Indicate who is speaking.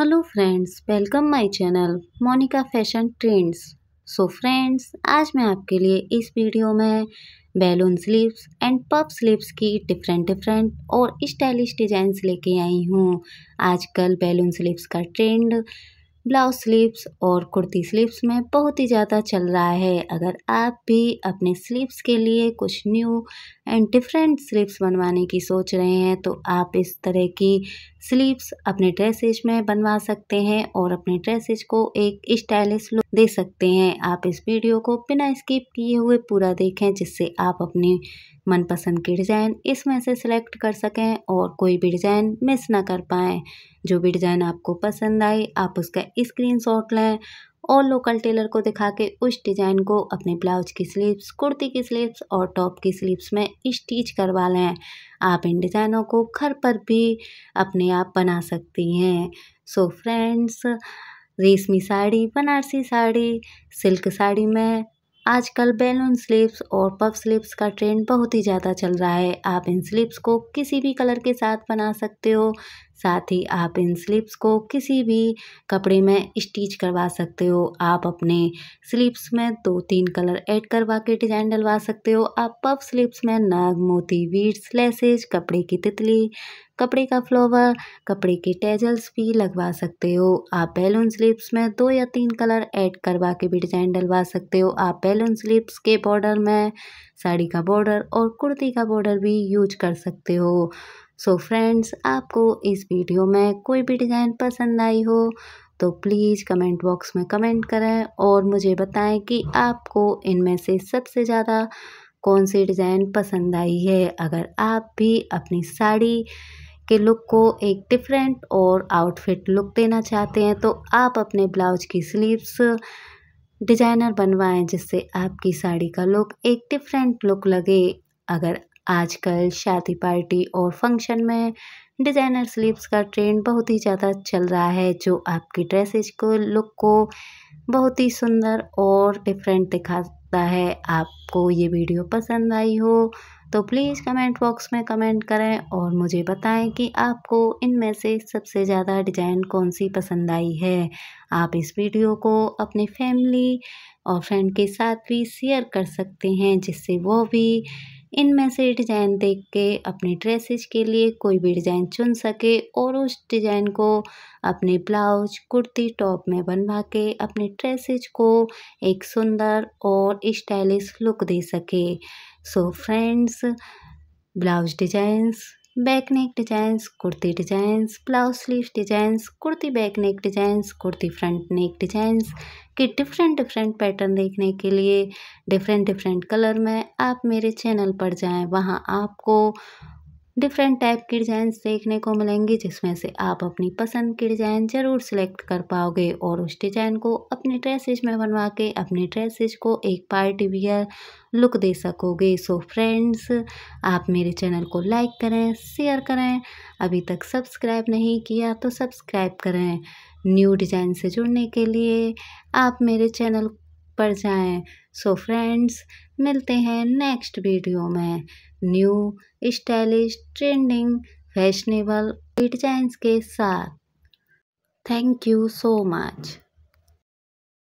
Speaker 1: hello friends welcome my channel Monika fashion trends so friends आज मैं आपके लिए इस वीडियो में balloon sleeves and puff sleeves की डिफरेंट डिफरेंट और स्टाइलिश डिजाइंस लेके आई हूँ आजकल बैलून स्लीव्स का ट्रेंड ब्लाउज स्लीव्स और कुर्ती स्लीव्स में बहुत ही ज़्यादा चल रहा है अगर आप भी अपने स्लीव्स के लिए कुछ न्यू एंड डिफरेंट स्लीव्स बनवाने की सोच रहे हैं तो आप इस तरह की स्लीव्स अपने ड्रेसेज में बनवा सकते हैं और अपने ड्रेसेज को एक स्टाइलिश लुक दे सकते हैं आप इस वीडियो को बिना स्किप किए हुए पूरा देखें जिससे आप अपनी मनपसंद की डिज़ाइन इसमें से सिलेक्ट कर सकें और कोई भी डिज़ाइन मिस ना कर पाएँ जो भी डिज़ाइन आपको पसंद आए आप उसका स्क्रीनशॉट लें और लोकल टेलर को दिखा के उस डिज़ाइन को अपने ब्लाउज की स्लीव्स कुर्ती की स्लीव्स और टॉप की स्लीव्स में स्टिच करवा लें आप इन डिज़ाइनों को घर पर भी अपने आप बना सकती हैं सो फ्रेंड्स रेशमी साड़ी बनारसी साड़ी सिल्क साड़ी में आजकल बैलून स्लीव्स और पफ स्लीव्स का ट्रेंड बहुत ही ज़्यादा चल रहा है आप इन स्लीव्स को किसी भी कलर के साथ बना सकते हो साथ ही आप इन स्लीप्स को किसी भी कपड़े में स्टिच करवा सकते हो आप अपने स्लीप्स में दो तीन कलर ऐड करवा के डिजाइन डलवा सकते हो आप पफ स्लीप्स में नाग मोती वीट्स लेसेज कपड़े की तितली कपड़े का फ्लोवर कपड़े के टेजल्स भी लगवा सकते हो आप बैलून स्लीप्स में दो या तीन कलर ऐड करवा के भी डिजाइन डलवा सकते हो आप बैलून स्लीप्स के बॉर्डर में साड़ी का बॉर्डर और कुर्ती का बॉर्डर भी यूज कर सकते हो सो so फ्रेंड्स आपको इस वीडियो में कोई भी डिज़ाइन पसंद आई हो तो प्लीज़ कमेंट बॉक्स में कमेंट करें और मुझे बताएं कि आपको इनमें से सबसे ज़्यादा कौन सी डिज़ाइन पसंद आई है अगर आप भी अपनी साड़ी के लुक को एक डिफरेंट और आउटफिट लुक देना चाहते हैं तो आप अपने ब्लाउज की स्लीव्स डिज़ाइनर बनवाएं जिससे आपकी साड़ी का लुक एक डिफरेंट लुक लगे अगर आजकल शादी पार्टी और फंक्शन में डिज़ाइनर स्लीव्स का ट्रेंड बहुत ही ज़्यादा चल रहा है जो आपकी ड्रेसेज को लुक को बहुत ही सुंदर और डिफरेंट दिखाता है आपको ये वीडियो पसंद आई हो तो प्लीज़ कमेंट बॉक्स में कमेंट करें और मुझे बताएं कि आपको इनमें से सबसे ज़्यादा डिज़ाइन कौन सी पसंद आई है आप इस वीडियो को अपने फैमिली और फ्रेंड के साथ भी शेयर कर सकते हैं जिससे वो भी इनमें से डिज़ाइन देख के अपने ड्रेसेस के लिए कोई भी डिज़ाइन चुन सके और उस डिज़ाइन को अपने ब्लाउज कुर्ती टॉप में बनवा के अपने ड्रेसेस को एक सुंदर और स्टाइलिश लुक दे सके so friends blouse designs back neck designs kurti designs blouse sleeve designs kurti back neck designs kurti front neck designs के डिफरेंट डिफरेंट पैटर्न देखने के लिए डिफरेंट डिफरेंट कलर में आप मेरे चैनल पर जाएं वहां आपको डिफरेंट टाइप की डिजाइन देखने को मिलेंगी जिसमें से आप अपनी पसंद की डिज़ाइन ज़रूर सिलेक्ट कर पाओगे और उस डिज़ाइन को अपने ड्रेसेज में बनवा के अपने ड्रेसेज को एक पार्टी वियर लुक दे सकोगे सो फ्रेंड्स आप मेरे चैनल को लाइक करें शेयर करें अभी तक सब्सक्राइब नहीं किया तो सब्सक्राइब करें न्यू डिज़ाइन से जुड़ने के लिए आप मेरे चैनल पर जाएं सो फ्रेंड्स मिलते हैं नेक्स्ट वीडियो में new stylish trending fashionable designs के साथ थैंक यू सो मच